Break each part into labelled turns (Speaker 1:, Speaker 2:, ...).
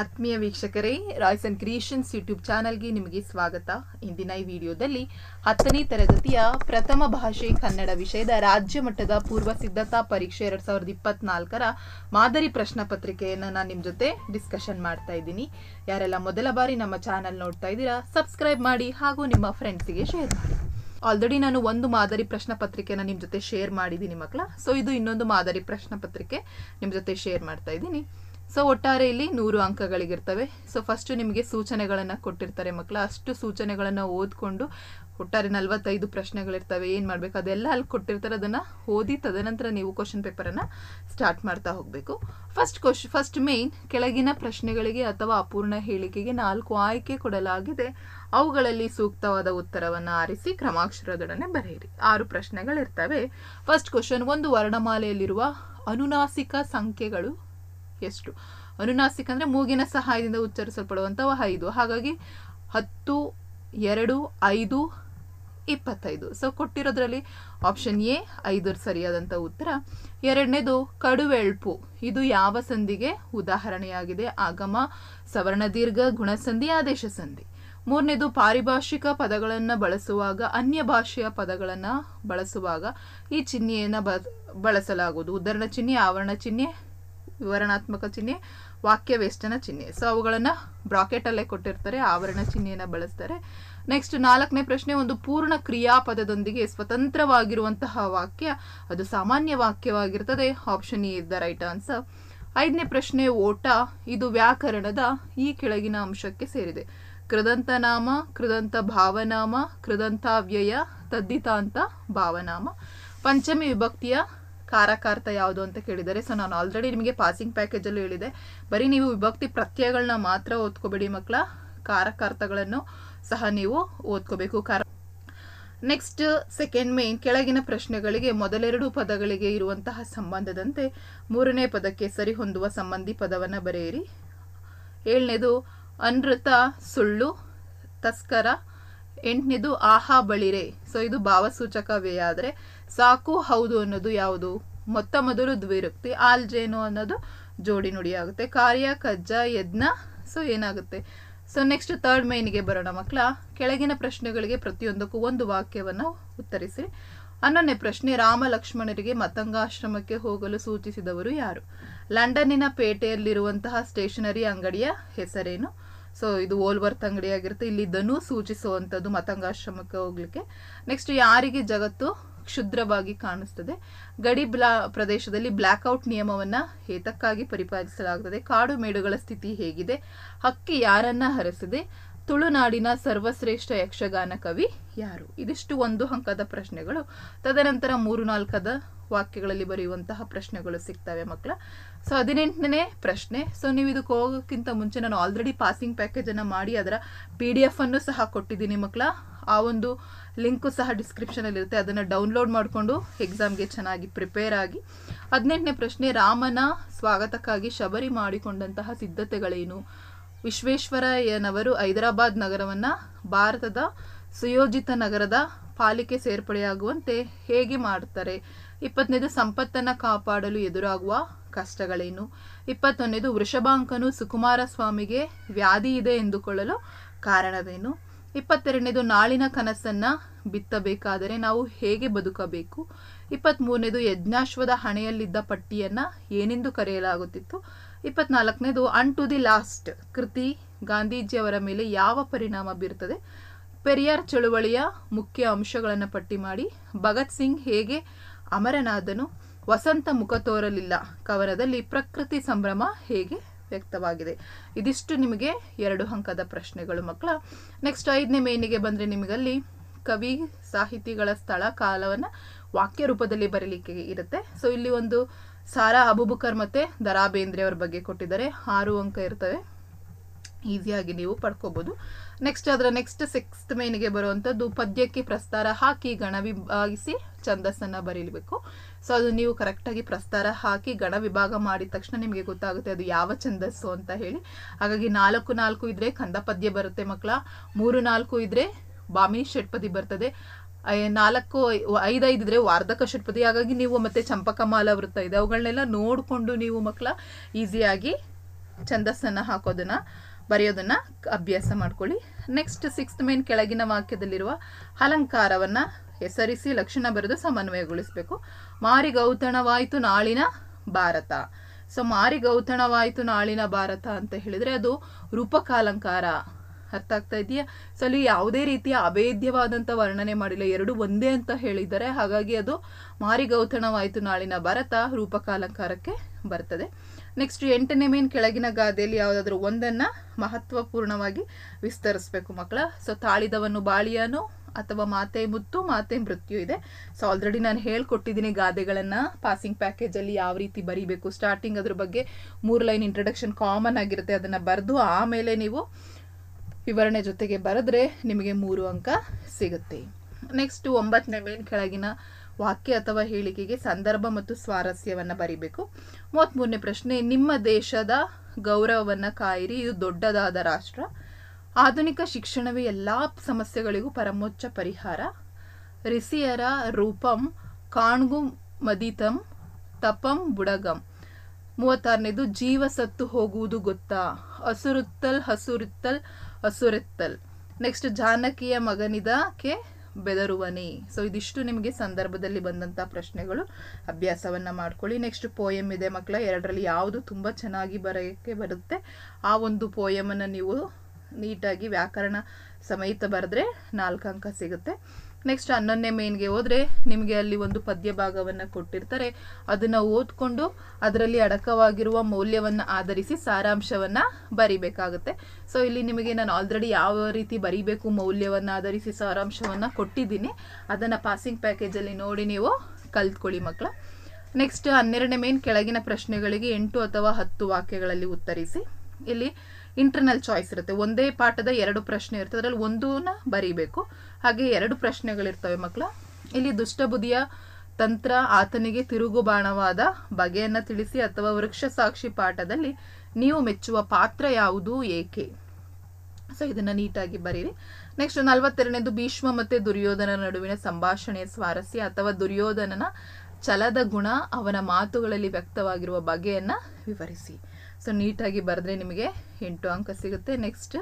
Speaker 1: ಆತ್ಮೀಯ ವೀಕ್ಷಕರೇ Royce and creations YouTube ಚಾನಲ್ಗೆ ನಿಮಗೆ ಸ್ವಾಗತ ಇಂದಿನ ಈ ವಿಡಿಯೋದಲ್ಲಿ ಹತ್ತನೇ ತರಗತಿಯ ಪ್ರಥಮ ಭಾಷೆ ಕನ್ನಡ ವಿಷಯದ ರಾಜ್ಯ ಮಟ್ಟದ ಪೂರ್ವ ಸಿದ್ಧತಾ ಪರೀಕ್ಷೆ ಎರಡು ಸಾವಿರದ ಇಪ್ಪತ್ನಾಲ್ಕರ ಮಾದರಿ ಪ್ರಶ್ನೆ ಪತ್ರಿಕೆಯನ್ನು ನಾನು ನಿಮ್ಮ ಜೊತೆ ಡಿಸ್ಕಷನ್ ಮಾಡ್ತಾ ಇದ್ದೀನಿ ಯಾರೆಲ್ಲ ಮೊದಲ ಬಾರಿ ನಮ್ಮ ಚಾನಲ್ ನೋಡ್ತಾ ಇದ್ದೀರಾ ಸಬ್ಸ್ಕ್ರೈಬ್ ಮಾಡಿ ಹಾಗೂ ನಿಮ್ಮ ಫ್ರೆಂಡ್ಸಿಗೆ ಶೇರ್ ಮಾಡಿ ಆಲ್ರೆಡಿ ನಾನು ಒಂದು ಮಾದರಿ ಪ್ರಶ್ನೆ ಪತ್ರಿಕೆನ ನಿಮ್ಮ ಜೊತೆ ಶೇರ್ ಮಾಡಿದ್ದೀನಿ ಮಕ್ಕಳ ಸೊ ಇದು ಇನ್ನೊಂದು ಮಾದರಿ ಪ್ರಶ್ನೆ ಪತ್ರಿಕೆ ನಿಮ್ಮ ಜೊತೆ ಶೇರ್ ಮಾಡ್ತಾ ಇದ್ದೀನಿ ಸೊ ಒಟ್ಟಾರೆ ಇಲ್ಲಿ ನೂರು ಅಂಕಗಳಿಗಿರ್ತವೆ ಸೊ ಫಸ್ಟು ನಿಮಗೆ ಸೂಚನೆಗಳನ್ನು ಕೊಟ್ಟಿರ್ತಾರೆ ಮಕ್ಕಳು ಅಷ್ಟು ಸೂಚನೆಗಳನ್ನು ಓದ್ಕೊಂಡು ಒಟ್ಟಾರೆ ನಲವತ್ತೈದು ಪ್ರಶ್ನೆಗಳಿರ್ತವೆ ಏನು ಮಾಡಬೇಕು ಅದೆಲ್ಲ ಅಲ್ಲಿ ಕೊಟ್ಟಿರ್ತಾರೆ ಅದನ್ನು ಓದಿ ತದನಂತರ ನೀವು ಕ್ವಶನ್ ಪೇಪರನ್ನು ಸ್ಟಾರ್ಟ್ ಮಾಡ್ತಾ ಹೋಗಬೇಕು ಫಸ್ಟ್ ಕ್ವಶ್ ಫಸ್ಟ್ ಮೇನ್ ಕೆಳಗಿನ ಪ್ರಶ್ನೆಗಳಿಗೆ ಅಥವಾ ಅಪೂರ್ಣ ಹೇಳಿಕೆಗೆ ನಾಲ್ಕು ಆಯ್ಕೆ ಕೊಡಲಾಗಿದೆ ಅವುಗಳಲ್ಲಿ ಸೂಕ್ತವಾದ ಉತ್ತರವನ್ನು ಆರಿಸಿ ಕ್ರಮಾಕ್ಷರದೊಡನೆ ಬರೆಯಿರಿ ಆರು ಪ್ರಶ್ನೆಗಳಿರ್ತವೆ ಫಸ್ಟ್ ಕ್ವಶನ್ ಒಂದು ವರ್ಣಮಾಲೆಯಲ್ಲಿರುವ ಅನುನಾಸಿಕ ಸಂಖ್ಯೆಗಳು ಎಷ್ಟು ಅನುನಾಸಿಕ ಅಂದರೆ ಮೂಗಿನ ಸಹಾಯದಿಂದ ಉಚ್ಚರಿಸಲ್ಪಡುವಂಥವು ಐದು ಹಾಗಾಗಿ ಹತ್ತು ಎರಡು ಐದು ಇಪ್ಪತ್ತೈದು ಸೊ ಕೊಟ್ಟಿರೋದ್ರಲ್ಲಿ ಆಪ್ಷನ್ ಎ ಐದು ಸರಿಯಾದಂಥ ಉತ್ತರ ಎರಡನೇದು ಕಡುವೆಳ್ಪು ಇದು ಯಾವ ಸಂಧಿಗೆ ಉದಾಹರಣೆಯಾಗಿದೆ ಆಗಮ ಸವರ್ಣ ದೀರ್ಘ ಗುಣಸಂಧಿ ಆದೇಶ ಸಂಧಿ ಮೂರನೇದು ಪಾರಿಭಾಷಿಕ ಪದಗಳನ್ನು ಬಳಸುವಾಗ ಅನ್ಯ ಭಾಷೆಯ ಪದಗಳನ್ನು ಬಳಸುವಾಗ ಈ ಚಿಹ್ನೆಯನ್ನು ಬಳಸಲಾಗುವುದು ಉದಾಹರಣ ಚಿಹ್ನೆ ಆವರಣ ಚಿಹ್ನೆ ವಿವರಣಾತ್ಮಕ ಚಿಹ್ನೆ ವಾಕ್ಯ ವೇಷ್ಟನ ಚಿಹ್ನೆ ಸೊ ಅವುಗಳನ್ನು ಬ್ರಾಕೆಟಲ್ಲೇ ಕೊಟ್ಟಿರ್ತಾರೆ ಆವರಣ ಚಿಹ್ನೆಯನ್ನು ಬಳಸ್ತಾರೆ ನೆಕ್ಸ್ಟ್ ನಾಲ್ಕನೇ ಪ್ರಶ್ನೆ ಒಂದು ಪೂರ್ಣ ಕ್ರಿಯಾಪದದೊಂದಿಗೆ ಸ್ವತಂತ್ರವಾಗಿರುವಂತಹ ವಾಕ್ಯ ಅದು ಸಾಮಾನ್ಯ ವಾಕ್ಯವಾಗಿರ್ತದೆ ಆಪ್ಷನ್ ಎ ಇದ್ದ ದ ರೈಟ್ ಆನ್ಸರ್ ಐದನೇ ಪ್ರಶ್ನೆ ಓಟ ಇದು ವ್ಯಾಕರಣದ ಈ ಕೆಳಗಿನ ಅಂಶಕ್ಕೆ ಸೇರಿದೆ ಕೃದಂತನಾಮ ಕೃದಂತ ಭಾವನಾಮ ಕೃದಂತಾವ್ಯಯ ತದ್ದಿತಾಂತ ಭಾವನಾಮ ಪಂಚಮಿ ವಿಭಕ್ತಿಯ ಕಾರಕಾರ್ಥ ಯಾವುದು ಅಂತ ಕೇಳಿದ್ದಾರೆ ಸೊ ನಾನು ಆಲ್ರೆಡಿ ನಿಮಗೆ ಪಾಸಿಂಗ್ ಪ್ಯಾಕೇಜಲ್ಲೂ ಹೇಳಿದೆ ಬರೀ ನೀವು ವಿಭಕ್ತಿ ಪ್ರತ್ಯಯಗಳನ್ನ ಮಾತ್ರ ಓದ್ಕೋಬೇಡಿ ಮಕ್ಕಳ ಕಾರಕಾರ್ಥಗಳನ್ನು ಸಹ ನೀವು ಓದ್ಕೋಬೇಕು ಕಾರ ನೆಕ್ಸ್ಟ್ ಸೆಕೆಂಡ್ ಮೇನ್ ಕೆಳಗಿನ ಪ್ರಶ್ನೆಗಳಿಗೆ ಮೊದಲೆರಡು ಪದಗಳಿಗೆ ಇರುವಂತಹ ಸಂಬಂಧದಂತೆ ಮೂರನೇ ಪದಕ್ಕೆ ಸರಿ ಹೊಂದುವ ಸಂಬಂಧಿ ಪದವನ್ನು ಬರೆಯಿರಿ ಏಳನೇದು ಅನೃತ ಸುಳ್ಳು ತಸ್ಕರ ಎಂಟನೇದು ಆಹಾ ಬಳಿರೆ ಸೊ ಇದು ಭಾವಸೂಚಕವೇ ಆದ್ರೆ ಆದರೆ ಸಾಕು ಹೌದು ಅನ್ನೋದು ಯಾವುದು ಮೊತ್ತ ಮೊದಲು ದ್ವಿರುಕ್ತಿ ಆಲ್ಜೇನು ಅನ್ನೋದು ಜೋಡಿ ಆಗುತ್ತೆ ಕಾರ್ಯ ಕಜ್ಜ ಯಜ್ಞ ಸೊ ಏನಾಗುತ್ತೆ ಸೊ ನೆಕ್ಸ್ಟ್ ತರ್ಡ್ ಗೆ ಬರೋಣ ಮಕ್ಕಳ ಕೆಳಗಿನ ಪ್ರಶ್ನೆಗಳಿಗೆ ಪ್ರತಿಯೊಂದಕ್ಕೂ ಒಂದು ವಾಕ್ಯವನ್ನು ಉತ್ತರಿಸಿ ಹನ್ನೊಂದನೇ ಪ್ರಶ್ನೆ ರಾಮ ಲಕ್ಷ್ಮಣರಿಗೆ ಮತಂಗಾಶ್ರಮಕ್ಕೆ ಹೋಗಲು ಸೂಚಿಸಿದವರು ಯಾರು ಲಂಡನ್ನಿನ ಪೇಟೆಯಲ್ಲಿರುವಂತಹ ಸ್ಟೇಷನರಿ ಅಂಗಡಿಯ ಹೆಸರೇನು ಸೊ ಇದು ಓಲ್ವರ್ತ್ ಅಂಗಡಿ ಇಲ್ಲಿ ಇಲ್ಲಿದ್ದನ್ನು ಸೂಚಿಸುವಂಥದ್ದು ಮತಂಗಾಶ್ರಮಕ್ಕೆ ಹೋಗ್ಲಿಕ್ಕೆ ನೆಕ್ಸ್ಟ್ ಯಾರಿಗೆ ಜಗತ್ತು ಕ್ಷುದ್ರವಾಗಿ ಕಾಣಿಸ್ತದೆ ಗಡಿ ಬ್ಲಾ ಪ್ರದೇಶದಲ್ಲಿ ಬ್ಲ್ಯಾಕ್ಔಟ್ ನಿಯಮವನ್ನು ಏತಕ್ಕಾಗಿ ಪರಿಪಾಲಿಸಲಾಗುತ್ತದೆ ಕಾಡು ಮೇಡುಗಳ ಸ್ಥಿತಿ ಹೇಗಿದೆ ಹಕ್ಕಿ ಯಾರನ್ನ ಹರಸಿದೆ ತುಳುನಾಡಿನ ಸರ್ವಶ್ರೇಷ್ಠ ಯಕ್ಷಗಾನ ಕವಿ ಯಾರು ಇದಿಷ್ಟು ಒಂದು ಅಂಕದ ಪ್ರಶ್ನೆಗಳು ತದನಂತರ ಮೂರು ನಾಲ್ಕದ ವಾಕ್ಯಗಳಲ್ಲಿ ಬರೆಯುವಂತಹ ಪ್ರಶ್ನೆಗಳು ಸಿಗ್ತವೆ ಮಕ್ಕಳ ಸೊ ಹದಿನೆಂಟನೇ ಪ್ರಶ್ನೆ ಸೊ ನೀವು ಇದಕ್ಕೆ ಹೋಗೋಕ್ಕಿಂತ ಮುಂಚೆ ನಾನು ಆಲ್ರೆಡಿ ಪಾಸಿಂಗ್ ಪ್ಯಾಕೇಜನ್ನು ಮಾಡಿ ಅದರ ಪಿ ಡಿ ಎಫ್ ಅನ್ನು ಸಹ ಕೊಟ್ಟಿದ್ದೀನಿ ಮಕ್ಕಳ ಆ ಒಂದು ಲಿಂಕು ಸಹ ಡಿಸ್ಕ್ರಿಪ್ಷನಲ್ಲಿ ಇರುತ್ತೆ ಅದನ್ನು ಡೌನ್ಲೋಡ್ ಮಾಡಿಕೊಂಡು ಎಕ್ಸಾಮ್ಗೆ ಚೆನ್ನಾಗಿ ಪ್ರಿಪೇರ್ ಆಗಿ ಹದಿನೆಂಟನೇ ಪ್ರಶ್ನೆ ರಾಮನ ಸ್ವಾಗತಕ್ಕಾಗಿ ಶಬರಿ ಮಾಡಿಕೊಂಡಂತಹ ಸಿದ್ಧತೆಗಳೇನು ವಿಶ್ವೇಶ್ವರಯ್ಯನವರು ಹೈದರಾಬಾದ್ ನಗರವನ್ನು ಭಾರತದ ಸುಯೋಜಿತ ನಗರದ ಪಾಲಿಕೆ ಸೇರ್ಪಡೆಯಾಗುವಂತೆ ಹೇಗೆ ಮಾಡ್ತಾರೆ ಇಪ್ಪತ್ತನೇದು ಸಂಪತ್ತನ್ನು ಕಾಪಾಡಲು ಎದುರಾಗುವ ಕಷ್ಟಗಳೇನು ಇಪ್ಪತ್ತೊಂದನೇದು ವೃಷಭಾಂಕನು ಸುಕುಮಾರ ಸ್ವಾಮಿಗೆ ವ್ಯಾಧಿ ಇದೆ ಎಂದುಕೊಳ್ಳಲು ಕಾರಣವೇನು ಇಪ್ಪತ್ತೆರಡನೇದು ನಾಳಿನ ಕನಸನ್ನು ಬಿತ್ತಬೇಕಾದರೆ ನಾವು ಹೇಗೆ ಬದುಕಬೇಕು ಇಪ್ಪತ್ತ್ಮೂರನೇದು ಯಜ್ಞಾಶ್ವದ ಹಣೆಯಲ್ಲಿದ್ದ ಪಟ್ಟಿಯನ್ನು ಏನೆಂದು ಕರೆಯಲಾಗುತ್ತಿತ್ತು ಇಪ್ಪತ್ನಾಲ್ಕನೇದು ಅನ್ ಟು ದಿ ಲಾಸ್ಟ್ ಕೃತಿ ಗಾಂಧೀಜಿಯವರ ಮೇಲೆ ಯಾವ ಪರಿಣಾಮ ಬೀರುತ್ತದೆ ಪೆರಿಯಾರ್ ಚಳುವಳಿಯ ಮುಖ್ಯ ಅಂಶಗಳನ್ನು ಪಟ್ಟಿ ಮಾಡಿ ಭಗತ್ ಸಿಂಗ್ ಹೇಗೆ ಅಮರನಾದನು ವಸಂತ ಮುಖ ತೋರಲಿಲ್ಲ ಕವರದಲ್ಲಿ ಪ್ರಕೃತಿ ಸಂಭ್ರಮ ಹೇಗೆ ವ್ಯಕ್ತವಾಗಿದೆ ಇದಿಷ್ಟು ನಿಮಗೆ ಎರಡು ಅಂಕದ ಪ್ರಶ್ನೆಗಳು ಮಕ್ಕಳ ನೆಕ್ಸ್ಟ್ ಐದನೇ ಮೇನಿಗೆ ಬಂದರೆ ನಿಮಗಲ್ಲಿ ಕವಿ ಸಾಹಿತಿಗಳ ಸ್ಥಳ ಕಾಲವನ್ನು ವಾಕ್ಯ ರೂಪದಲ್ಲಿ ಬರೀಲಿಕ್ಕೆ ಇರುತ್ತೆ ಸೊ ಇಲ್ಲಿ ಒಂದು ಸಾರಾ ಅಬುಬುಕರ್ ಮತ್ತು ದರಾ ಬೇಂದ್ರೆ ಅವ್ರ ಬಗ್ಗೆ ಕೊಟ್ಟಿದ್ದಾರೆ ಆರು ಅಂಕ ಇರ್ತವೆ ಈಸಿಯಾಗಿ ನೀವು ಪಡ್ಕೋಬೋದು ನೆಕ್ಸ್ಟ್ ಅದರ ನೆಕ್ಸ್ಟ್ ಸಿಕ್ಸ್ತ್ ಮೇನ್ಗೆ ಬರುವಂಥದ್ದು ಪದ್ಯಕ್ಕೆ ಪ್ರಸ್ತಾರ ಹಾಕಿ ಗಣ ವಿಭಾಗಿಸಿ ಛಂದಸ್ಸನ್ನು ಬರೀಬೇಕು ಸೊ ಅದು ನೀವು ಕರೆಕ್ಟಾಗಿ ಪ್ರಸ್ತಾರ ಹಾಕಿ ಗಣ ವಿಭಾಗ ಮಾಡಿದ ತಕ್ಷಣ ನಿಮಗೆ ಗೊತ್ತಾಗುತ್ತೆ ಅದು ಯಾವ ಛಂದಸ್ಸು ಅಂತ ಹೇಳಿ ಹಾಗಾಗಿ ನಾಲ್ಕು ನಾಲ್ಕು ಇದ್ದರೆ ಕಂದ ಪದ್ಯ ಬರುತ್ತೆ ಮಕ್ಕಳ ಮೂರು ನಾಲ್ಕು ಇದ್ರೆ ಬಾಮಿ ಷಟ್ಪದಿ ಬರ್ತದೆ ನಾಲ್ಕು ಐದೈದು ಇದ್ರೆ ವಾರ್ಧಕ ಷಟ್ಪದಿ ಹಾಗಾಗಿ ನೀವು ಮತ್ತೆ ಚಂಪಕಮಾಲ ವೃತ್ತ ಇದೆ ಅವುಗಳನ್ನೆಲ್ಲ ನೋಡಿಕೊಂಡು ನೀವು ಮಕ್ಕಳ ಈಸಿಯಾಗಿ ಛಂದಸ್ಸನ್ನು ಹಾಕೋದನ್ನು ಬರೆಯೋದನ್ನ ಅಭ್ಯಾಸ ಮಾಡ್ಕೊಳ್ಳಿ ನೆಕ್ಸ್ಟ್ ಸಿಕ್ಸ್ತ್ ಮೇನ್ ಕೆಳಗಿನ ವಾಕ್ಯದಲ್ಲಿರುವ ಅಲಂಕಾರವನ್ನ ಹೆಸರಿಸಿ ಲಕ್ಷಣ ಬರೆದು ಸಮನ್ವಯಗೊಳಿಸಬೇಕು ಮಾರಿಗೌತಣವಾಯಿತು ನಾಳಿನ ಭಾರತ ಸೊ ಮಾರಿಗೌತಣವಾಯಿತು ನಾಳಿನ ಭಾರತ ಅಂತ ಹೇಳಿದ್ರೆ ಅದು ರೂಪಕ ಅಲಂಕಾರ ಅರ್ಥ ಆಗ್ತಾ ಇದೆಯಾ ಸೊ ಅಲ್ಲಿ ಯಾವುದೇ ರೀತಿಯ ಅಭೇದ್ಯವಾದಂಥ ವರ್ಣನೆ ಮಾಡಿಲ್ಲ ಎರಡು ಒಂದೇ ಅಂತ ಹೇಳಿದ್ದಾರೆ ಹಾಗಾಗಿ ಅದು ಮಾರಿಗೌತಣವಾಯಿತು ನಾಳಿನ ಭಾರತ ರೂಪಕಾಲಂಕಾರಕ್ಕೆ ಬರ್ತದೆ ನೆಕ್ಸ್ಟ್ ಎಂಟನೇ ಮೇನ್ ಕೆಳಗಿನ ಗಾದೆಯಲ್ಲಿ ಯಾವುದಾದ್ರೂ ಒಂದನ್ನು ಮಹತ್ವಪೂರ್ಣವಾಗಿ ವಿಸ್ತರಿಸಬೇಕು ಮಕ್ಕಳ ಸೊ ತಾಳಿದವನು ಬಾಳಿಯಾನು ಅಥವಾ ಮಾತೆ ಮುತ್ತು ಮಾತೆ ಮೃತ್ಯು ಇದೆ ಸೊ ಆಲ್ರೆಡಿ ನಾನು ಹೇಳ್ಕೊಟ್ಟಿದ್ದೀನಿ ಗಾದೆಗಳನ್ನ ಪಾಸಿಂಗ್ ಪ್ಯಾಕೇಜ್ ಅಲ್ಲಿ ಯಾವ ರೀತಿ ಬರೀಬೇಕು ಸ್ಟಾರ್ಟಿಂಗ್ ಅದ್ರ ಬಗ್ಗೆ ಮೂರು ಲೈನ್ ಇಂಟ್ರಡಕ್ಷನ್ ಕಾಮನ್ ಆಗಿರುತ್ತೆ ಅದನ್ನು ಬರೆದು ಆಮೇಲೆ ನೀವು ವಿವರಣೆ ಜೊತೆಗೆ ಬರೆದ್ರೆ ನಿಮಗೆ ಮೂರು ಅಂಕ ಸಿಗುತ್ತೆ ನೆಕ್ಸ್ಟ್ ಒಂಬತ್ತನೇ ಮೇನ್ ಕೆಳಗಿನ ವಾಕ್ಯ ಅಥವಾ ಹೇಳಿಕೆಗೆ ಸಂದರ್ಭ ಮತ್ತು ಸ್ವಾರಸ್ಯವನ್ನು ಬರಿಬೇಕು ಮೂವತ್ತ್ಮೂರನೇ ಪ್ರಶ್ನೆ ನಿಮ್ಮ ದೇಶದ ಗೌರವವನ್ನು ಕಾಯಿರಿ ಇದು ದೊಡ್ಡದಾದ ರಾಷ್ಟ್ರ ಆಧುನಿಕ ಶಿಕ್ಷಣವೇ ಎಲ್ಲ ಸಮಸ್ಯೆಗಳಿಗೂ ಪರಮೋಚ್ಚ ಪರಿಹಾರ ರಿಸಿಯರ ರೂಪಂ ಕಾಣ್ಗು ಮದಿತಂ ತಪಂ ಬುಡಗಂ ಮೂವತ್ತಾರನೇದು ಜೀವ ಸತ್ತು ಹೋಗುವುದು ಗೊತ್ತಾ ಹಸುರುತ್ತಲ್ ಹಸುರುತ್ತಲ್ ಹಸುರೆತ್ತಲ್ ನೆಕ್ಸ್ಟ್ ಜಾನಕಿಯ ಮಗನಿದ ಕೆ ಬೆದರುವನೆ ಸೊ ಇದಿಷ್ಟು ನಿಮಗೆ ಸಂದರ್ಭದಲ್ಲಿ ಬಂದಂಥ ಪ್ರಶ್ನೆಗಳು ಅಭ್ಯಾಸವನ್ನು ಮಾಡ್ಕೊಳ್ಳಿ ನೆಕ್ಸ್ಟ್ ಪೋಯಮ್ ಇದೆ ಮಕ್ಕಳ ಎರಡರಲ್ಲಿ ಯಾವುದು ತುಂಬ ಚೆನ್ನಾಗಿ ಬರೋಕ್ಕೆ ಬರುತ್ತೆ ಆ ಒಂದು ಪೋಯಮನ್ನು ನೀವು ನೀಟಾಗಿ ವ್ಯಾಕರಣ ಸಮೇತ ಬರೆದ್ರೆ ನಾಲ್ಕು ಅಂಕ ಸಿಗುತ್ತೆ ನೆಕ್ಸ್ಟ್ ಹನ್ನೊಂದನೇ ಮೇನ್ಗೆ ಹೋದರೆ ನಿಮಗೆ ಅಲ್ಲಿ ಒಂದು ಪದ್ಯ ಭಾಗವನ್ನು ಕೊಟ್ಟಿರ್ತಾರೆ ಅದನ್ನು ಓದ್ಕೊಂಡು ಅದರಲ್ಲಿ ಅಡಕವಾಗಿರುವ ಮೌಲ್ಯವನ್ನು ಆಧರಿಸಿ ಸಾರಾಂಶವನ್ನು ಬರಿಬೇಕಾಗುತ್ತೆ ಸೊ ಇಲ್ಲಿ ನಿಮಗೆ ನಾನು ಆಲ್ರೆಡಿ ಯಾವ ರೀತಿ ಬರಿಬೇಕು ಮೌಲ್ಯವನ್ನು ಆಧರಿಸಿ ಸಾರಾಂಶವನ್ನು ಕೊಟ್ಟಿದ್ದೀನಿ ಅದನ್ನು ಪಾಸಿಂಗ್ ಪ್ಯಾಕೇಜಲ್ಲಿ ನೋಡಿ ನೀವು ಕಲ್ತ್ಕೊಳ್ಳಿ ಮಕ್ಕಳು ನೆಕ್ಸ್ಟ್ ಹನ್ನೆರಡನೇ ಮೇನ್ ಕೆಳಗಿನ ಪ್ರಶ್ನೆಗಳಿಗೆ ಎಂಟು ಅಥವಾ ಹತ್ತು ವಾಕ್ಯಗಳಲ್ಲಿ ಉತ್ತರಿಸಿ ಇಲ್ಲಿ ಇಂಟರ್ನಲ್ ಚಾಯ್ಸ್ ಇರುತ್ತೆ ಒಂದೇ ಪಾಠದ ಎರಡು ಪ್ರಶ್ನೆ ಇರುತ್ತೆ ಅದರಲ್ಲಿ ಒಂದೂನ ಬರೀಬೇಕು ಹಾಗೆ ಎರಡು ಪ್ರಶ್ನೆಗಳಿರ್ತವೆ ಮಕ್ಕಳ ಇಲ್ಲಿ ದುಷ್ಟಬುದಿಯ ತಂತ್ರ ಆತನಿಗೆ ತಿರುಗು ಬಾಣವಾದ ಬಗೆಯನ್ನು ತಿಳಿಸಿ ಅಥವಾ ವೃಕ್ಷ ಸಾಕ್ಷಿ ಪಾಠದಲ್ಲಿ ನೀವು ಮೆಚ್ಚುವ ಪಾತ್ರ ಯಾವುದು ಏಕೆ ಸೊ ಇದನ್ನು ನೀಟಾಗಿ ಬರೀರಿ ನೆಕ್ಸ್ಟ್ ನಲವತ್ತೆರಡನೇದು ಭೀಷ್ಮ ಮತ್ತು ದುರ್ಯೋಧನ ನಡುವಿನ ಸಂಭಾಷಣೆಯ ಸ್ವಾರಸ್ಯ ಅಥವಾ ದುರ್ಯೋಧನನ ಛಲದ ಗುಣ ಅವನ ಮಾತುಗಳಲ್ಲಿ ವ್ಯಕ್ತವಾಗಿರುವ ಬಗೆಯನ್ನು ವಿವರಿಸಿ ಸೊ ನೀಟಾಗಿ ಬರೆದ್ರೆ ನಿಮಗೆ ಎಂಟು ಅಂಕ ಸಿಗುತ್ತೆ ನೆಕ್ಸ್ಟ್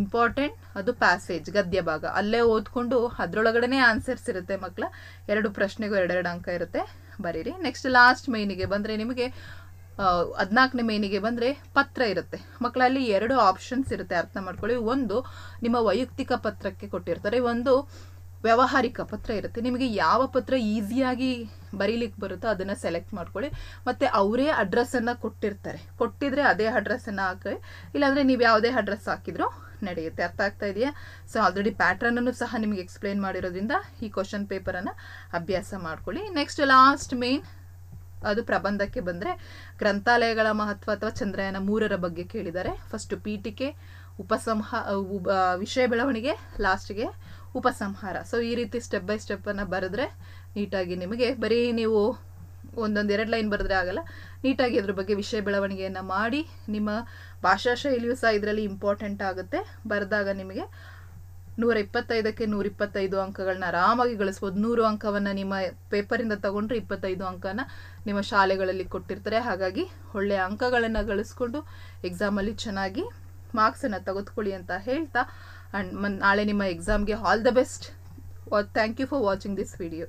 Speaker 1: ಇಂಪಾರ್ಟೆಂಟ್ ಅದು ಪ್ಯಾಸೇಜ್ ಗದ್ಯ ಭಾಗ ಅಲ್ಲೇ ಓದ್ಕೊಂಡು ಅದರೊಳಗಡೆ ಆನ್ಸರ್ಸ್ ಇರುತ್ತೆ ಮಕ್ಕಳ ಎರಡು ಪ್ರಶ್ನೆಗೂ ಎರಡೆರಡು ಅಂಕ ಇರುತ್ತೆ ಬರೀರಿ ನೆಕ್ಸ್ಟ್ ಲಾಸ್ಟ್ ಮೇನಿಗೆ ಬಂದರೆ ನಿಮಗೆ ಹದಿನಾಲ್ಕನೇ ಮೇನಿಗೆ ಬಂದರೆ ಪತ್ರ ಇರುತ್ತೆ ಮಕ್ಕಳಲ್ಲಿ ಎರಡು ಆಪ್ಷನ್ಸ್ ಇರುತ್ತೆ ಅರ್ಥ ಮಾಡ್ಕೊಳ್ಳಿ ಒಂದು ನಿಮ್ಮ ವೈಯಕ್ತಿಕ ಪತ್ರಕ್ಕೆ ಕೊಟ್ಟಿರ್ತಾರೆ ಒಂದು ವ್ಯಾವಹಾರಿಕ ಪತ್ರ ಇರುತ್ತೆ ನಿಮಗೆ ಯಾವ ಪತ್ರ ಈಸಿಯಾಗಿ ಬರೀಲಿಕ್ಕೆ ಬರುತ್ತೋ ಅದನ್ನು ಸೆಲೆಕ್ಟ್ ಮಾಡ್ಕೊಳ್ಳಿ ಮತ್ತು ಅವರೇ ಅಡ್ರೆಸ್ಸನ್ನು ಕೊಟ್ಟಿರ್ತಾರೆ ಕೊಟ್ಟಿದ್ರೆ ಅದೇ ಅಡ್ರೆಸ್ಸನ್ನು ಹಾಕಿ ಇಲ್ಲಾಂದರೆ ನೀವು ಯಾವುದೇ ಅಡ್ರೆಸ್ ಹಾಕಿದ್ರು ನಡೆಯುತ್ತೆ ಅರ್ಥ ಆಗ್ತಾ ಇದೆಯಾ ಸೊ ಆಲ್ರೆಡಿ ಪ್ಯಾಟ್ರನನ್ನು ಸಹ ನಿಮಗೆ ಎಕ್ಸ್ಪ್ಲೈನ್ ಮಾಡಿರೋದ್ರಿಂದ ಈ ಕ್ವಶನ್ ಪೇಪರನ್ನು ಅಭ್ಯಾಸ ಮಾಡ್ಕೊಳ್ಳಿ ನೆಕ್ಸ್ಟ್ ಲಾಸ್ಟ್ ಮೇನ್ ಅದು ಪ್ರಬಂಧಕ್ಕೆ ಬಂದರೆ ಗ್ರಂಥಾಲಯಗಳ ಮಹತ್ವ ಅಥವಾ ಚಂದ್ರಯಾನ ಮೂರರ ಬಗ್ಗೆ ಕೇಳಿದ್ದಾರೆ ಫಸ್ಟು ಪೀಠಿಕೆ ಉಪಸಂಹ ವಿಷಯ ಬೆಳವಣಿಗೆ ಲಾಸ್ಟ್ಗೆ ಉಪಸಂಹಾರ ಸೊ ಈ ರೀತಿ ಸ್ಟೆಪ್ ಬೈ ಸ್ಟೆಪ್ಪನ್ನು ಬರೆದ್ರೆ ನೀಟಾಗಿ ನಿಮಗೆ ಬರೀ ನೀವು ಒಂದೊಂದು ಎರಡು ಲೈನ್ ಬರೆದ್ರೆ ಆಗಲ್ಲ ನೀಟಾಗಿ ಅದ್ರ ಬಗ್ಗೆ ವಿಷಯ ಬೆಳವಣಿಗೆಯನ್ನು ಮಾಡಿ ನಿಮ್ಮ ಭಾಷಾ ಶೈಲಿಯೂ ಸಹ ಇದರಲ್ಲಿ ಇಂಪಾರ್ಟೆಂಟ್ ಆಗುತ್ತೆ ಬರೆದಾಗ ನಿಮಗೆ ನೂರ ಇಪ್ಪತ್ತೈದಕ್ಕೆ ನೂರ ಇಪ್ಪತ್ತೈದು ಅಂಕಗಳನ್ನ ಆರಾಮಾಗಿ ಗಳಿಸ್ಬೋದು ನೂರು ಅಂಕವನ್ನು ನಿಮ್ಮ ಪೇಪರಿಂದ ತಗೊಂಡ್ರೆ ಇಪ್ಪತ್ತೈದು ಅಂಕನ ನಿಮ್ಮ ಶಾಲೆಗಳಲ್ಲಿ ಕೊಟ್ಟಿರ್ತಾರೆ ಹಾಗಾಗಿ ಒಳ್ಳೆಯ ಅಂಕಗಳನ್ನು ಗಳಿಸ್ಕೊಂಡು ಎಕ್ಸಾಮಲ್ಲಿ ಚೆನ್ನಾಗಿ ಮಾರ್ಕ್ಸನ್ನು ತೆಗೆದುಕೊಳ್ಳಿ ಅಂತ ಹೇಳ್ತಾ ಆ್ಯಂಡ್ ನಾಳೆ ನಿಮ್ಮ ಎಕ್ಸಾಮ್ಗೆ all the best thank you for watching this video